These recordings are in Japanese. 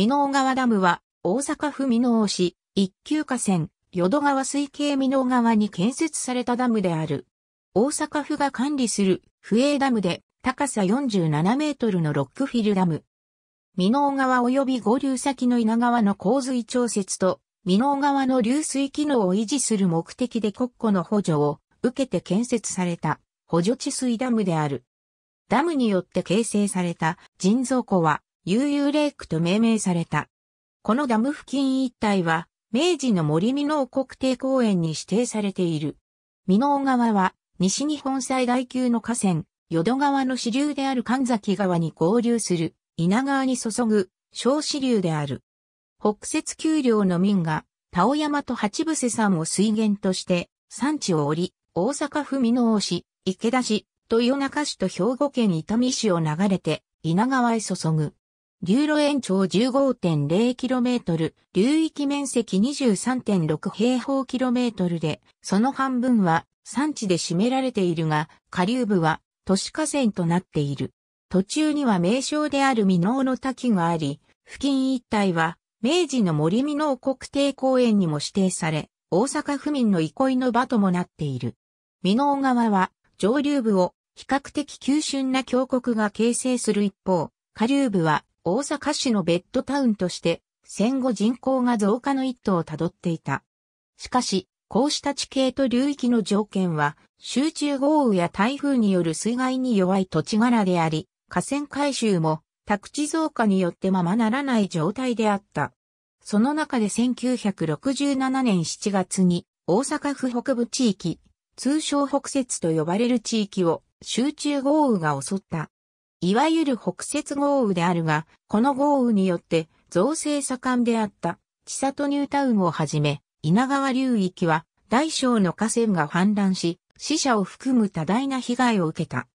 美濃川ダムは、大阪府美濃市、一級河川、淀川水系美濃川に建設されたダムである。大阪府が管理する、府営ダムで、高さ47メートルのロックフィルダム。美濃川及び合流先の稲川の洪水調節と、美濃川の流水機能を維持する目的で国庫の補助を受けて建設された補助治水ダムである。ダムによって形成された人造湖は悠々レイクと命名された。このダム付近一帯は、明治の森美濃国定公園に指定されている。美濃川は、西日本最大級の河川、淀川の支流である神崎川に合流する、稲川に注ぐ、小支流である。北雪丘陵の民が、田尾山と八伏山を水源として、山地を降り、大阪府美濃市、池田市、豊中市と兵庫県伊丹市を流れて、稲川へ注ぐ。流路延長 15.0km、流域面積23.6平方キロメートルで、その半分は山地で占められているが、下流部は都市河川となっている。途中には名称である未納の滝があり、付近一帯は明治の森未納国定公園にも指定され、大阪府民の憩いの場ともなっている。未納川は上流部を比較的急峻な峡谷が形成する一方、下流部は大阪市のベッドタウンとして戦後人口が増加の一途をたどっていた。しかし、こうした地形と流域の条件は、集中豪雨や台風による水害に弱い土地柄であり、河川改修も宅地増加によってままならない状態であった。その中で1967年7月に大阪府北部地域、通称北節と呼ばれる地域を集中豪雨が襲った。いわゆる北雪豪雨であるが、この豪雨によって造成盛んであった千里ニュータウンをはじめ、稲川流域は大小の河川が氾濫し、死者を含む多大な被害を受けた。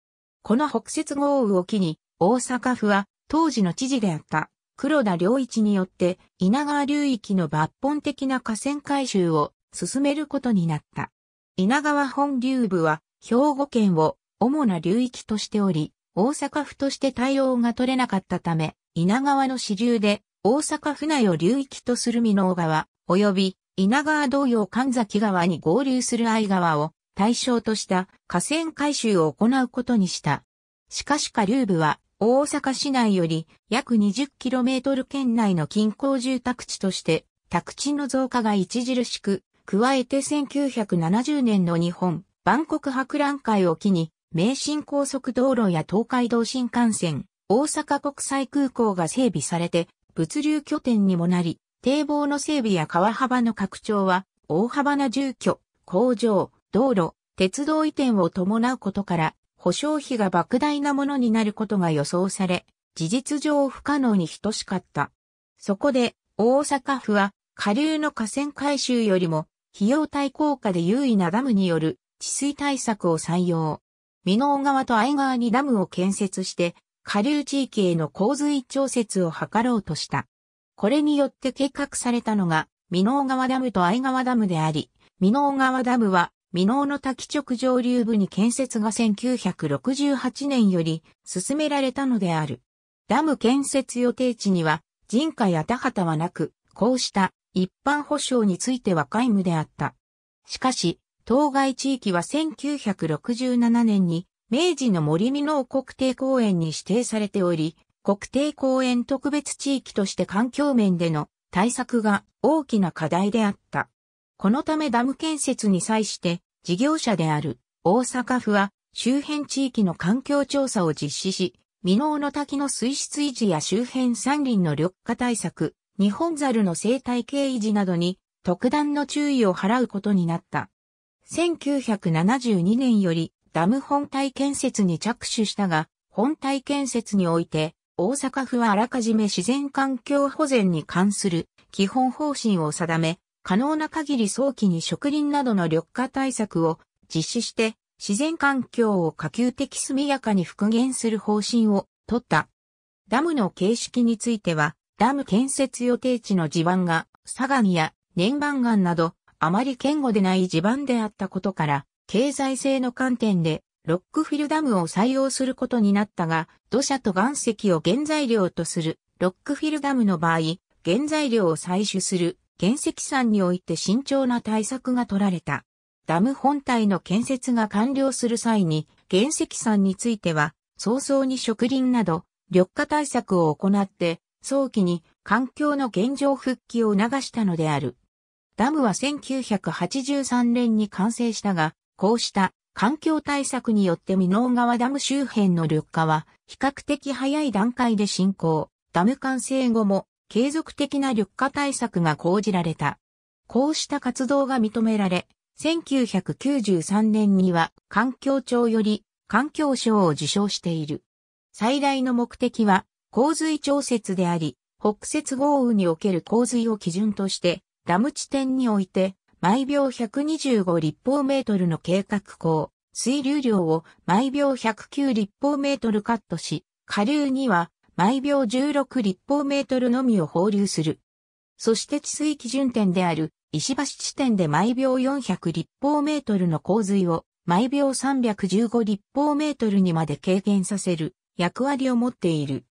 この北雪豪雨を機に、大阪府は当時の知事であった黒田良一によって稲川流域の抜本的な河川改修を進めることになった。稲川本流部は兵庫県を主な流域としており、大阪府として対応が取れなかったため、稲川の支流で大阪府内を流域とする美濃川、及び稲川同様神崎川に合流する愛川を対象とした河川改修を行うことにした。しかし下流部は大阪市内より約 20km 圏内の近郊住宅地として宅地の増加が著しく、加えて1970年の日本万国博覧会を機に名神高速道路や東海道新幹線、大阪国際空港が整備されて、物流拠点にもなり、堤防の整備や川幅の拡張は、大幅な住居、工場、道路、鉄道移転を伴うことから、保証費が莫大なものになることが予想され、事実上不可能に等しかった。そこで、大阪府は、下流の河川改修よりも、費用対効果で優位なダムによる治水対策を採用。美濃川と愛川にダムを建設して、下流地域への洪水調節を図ろうとした。これによって計画されたのが、美濃川ダムと愛川ダムであり、美濃川ダムは、美濃の滝直上流部に建設が1968年より進められたのである。ダム建設予定地には、人家や田畑はなく、こうした一般保障については皆無であった。しかし、当該地域は1967年に明治の森美濃国定公園に指定されており、国定公園特別地域として環境面での対策が大きな課題であった。このためダム建設に際して事業者である大阪府は周辺地域の環境調査を実施し、美濃の滝の水質維持や周辺山林の緑化対策、日本猿の生態系維持などに特段の注意を払うことになった。1972年よりダム本体建設に着手したが、本体建設において、大阪府はあらかじめ自然環境保全に関する基本方針を定め、可能な限り早期に植林などの緑化対策を実施して、自然環境を可及的速やかに復元する方針を取った。ダムの形式については、ダム建設予定地の地盤が、相模や年番岩など、あまり堅固でない地盤であったことから、経済性の観点で、ロックフィルダムを採用することになったが、土砂と岩石を原材料とするロックフィルダムの場合、原材料を採取する原石山において慎重な対策が取られた。ダム本体の建設が完了する際に、原石山については、早々に植林など、緑化対策を行って、早期に環境の現状復帰を促したのである。ダムは1983年に完成したが、こうした環境対策によって美濃川ダム周辺の緑化は比較的早い段階で進行。ダム完成後も継続的な緑化対策が講じられた。こうした活動が認められ、1993年には環境庁より環境省を受賞している。最大の目的は洪水調節であり、北雪豪雨における洪水を基準としてダム地点において、毎秒125立方メートルの計画光、水流量を毎秒109立方メートルカットし、下流には毎秒16立方メートルのみを放流する。そして治水基準点である石橋地点で毎秒400立方メートルの洪水を毎秒315立方メートルにまで軽減させる役割を持っている。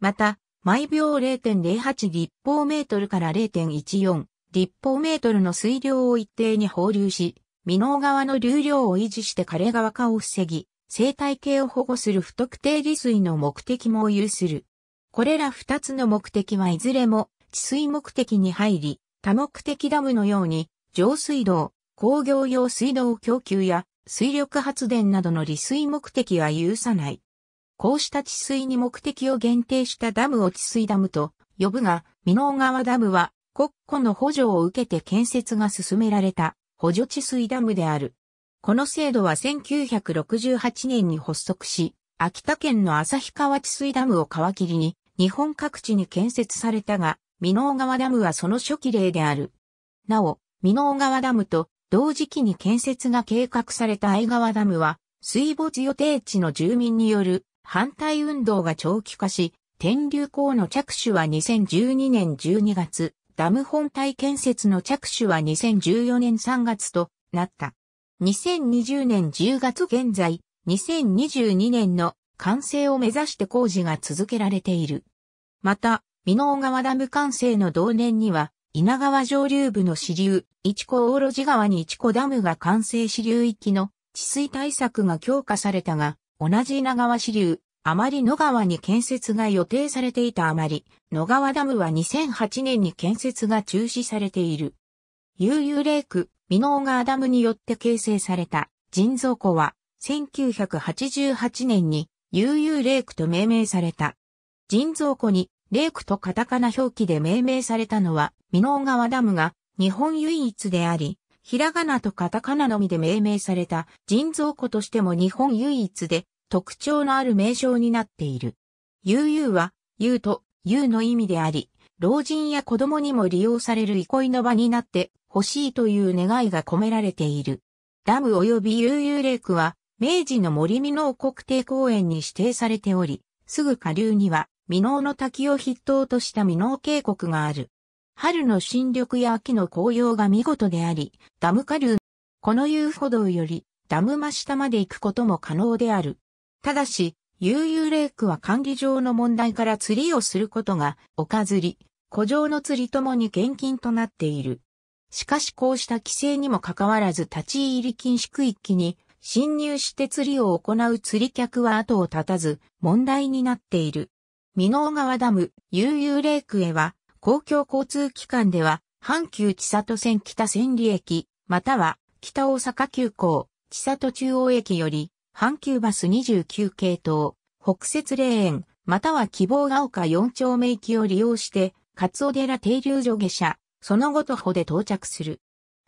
また、毎秒0.08立方メートルから0.14立方メートルの水量を一定に放流し、未納側の流量を維持して枯れ川化を防ぎ、生態系を保護する不特定利水の目的も有する。これら二つの目的はいずれも治水目的に入り、多目的ダムのように、上水道、工業用水道供給や水力発電などの利水目的は有さない。こうした治水に目的を限定したダムを治水ダムと呼ぶが、美濃川ダムは国庫の補助を受けて建設が進められた補助治水ダムである。この制度は1968年に発足し、秋田県の旭川治水ダムを皮切りに日本各地に建設されたが、美濃川ダムはその初期例である。なお、美濃川ダムと同時期に建設が計画された愛川ダムは、水没予定地の住民による反対運動が長期化し、天竜港の着手は2012年12月、ダム本体建設の着手は2014年3月となった。2020年10月現在、2022年の完成を目指して工事が続けられている。また、美濃川ダム完成の同年には、稲川上流部の支流、一子大路川に一子ダムが完成支流域の治水対策が強化されたが、同じ稲川支流、あまり野川に建設が予定されていたあまり、野川ダムは2008年に建設が中止されている。悠々レイク、美濃川ダムによって形成された人造湖は、1988年に悠々レイクと命名された。人造湖にレイクとカタカナ表記で命名されたのは、美濃川ダムが日本唯一であり、ひらがなとカタカナのみで命名された人造湖としても日本唯一で、特徴のある名称になっている。悠々は、悠と、悠の意味であり、老人や子供にも利用される憩いの場になって欲しいという願いが込められている。ダム及び悠々レイクは、明治の森美濃国定公園に指定されており、すぐ下流には、美濃の滝を筆頭とした美濃渓谷がある。春の新緑や秋の紅葉が見事であり、ダム下流、この遊歩道より、ダム真下まで行くことも可能である。ただし、悠々レイクは管理上の問題から釣りをすることが、おかずり、古城の釣りともに厳禁となっている。しかしこうした規制にもかかわらず立ち入り禁止区域に侵入して釣りを行う釣り客は後を絶たず問題になっている。美濃川ダム、悠々レイクへは公共交通機関では阪急千里線北千里駅、または北大阪急行、千里中央駅より阪急バス29系統、北雪霊園、または希望が丘4丁目行きを利用して、カツオ寺停留所下車、その後徒歩で到着する。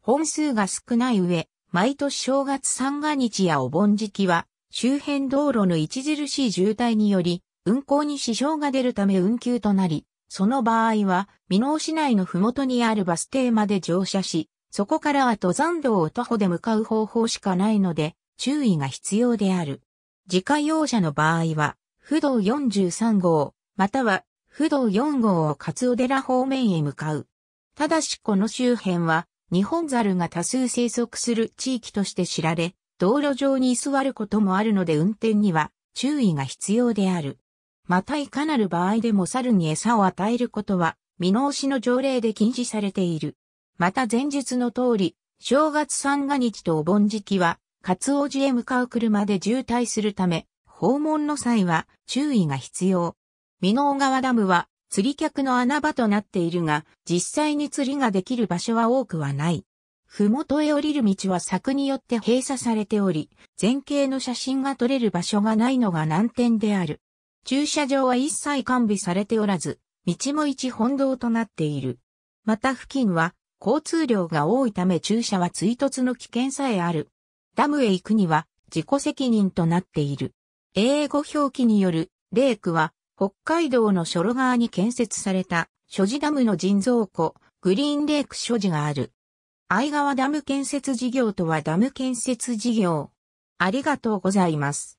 本数が少ない上、毎年正月三が日やお盆時期は、周辺道路の著しい渋滞により、運行に支障が出るため運休となり、その場合は、美濃市内の麓にあるバス停まで乗車し、そこからは登山道を徒歩で向かう方法しかないので、注意が必要である。自家用車の場合は、不動43号、または不動4号を勝尾寺方面へ向かう。ただしこの周辺は、日本猿が多数生息する地域として知られ、道路上に居座ることもあるので運転には注意が必要である。またいかなる場合でも猿に餌を与えることは、見直しの条例で禁止されている。また前述の通り、正月三が日とお盆時期は、活王寺へ向かう車で渋滞するため、訪問の際は注意が必要。美濃川ダムは釣り客の穴場となっているが、実際に釣りができる場所は多くはない。ふもとへ降りる道は柵によって閉鎖されており、前景の写真が撮れる場所がないのが難点である。駐車場は一切完備されておらず、道も一本道となっている。また付近は交通量が多いため駐車は追突の危険さえある。ダムへ行くには自己責任となっている。英語表記によるレークは北海道の諸路側に建設された所持ダムの人造庫グリーンレーク所持がある。愛川ダム建設事業とはダム建設事業。ありがとうございます。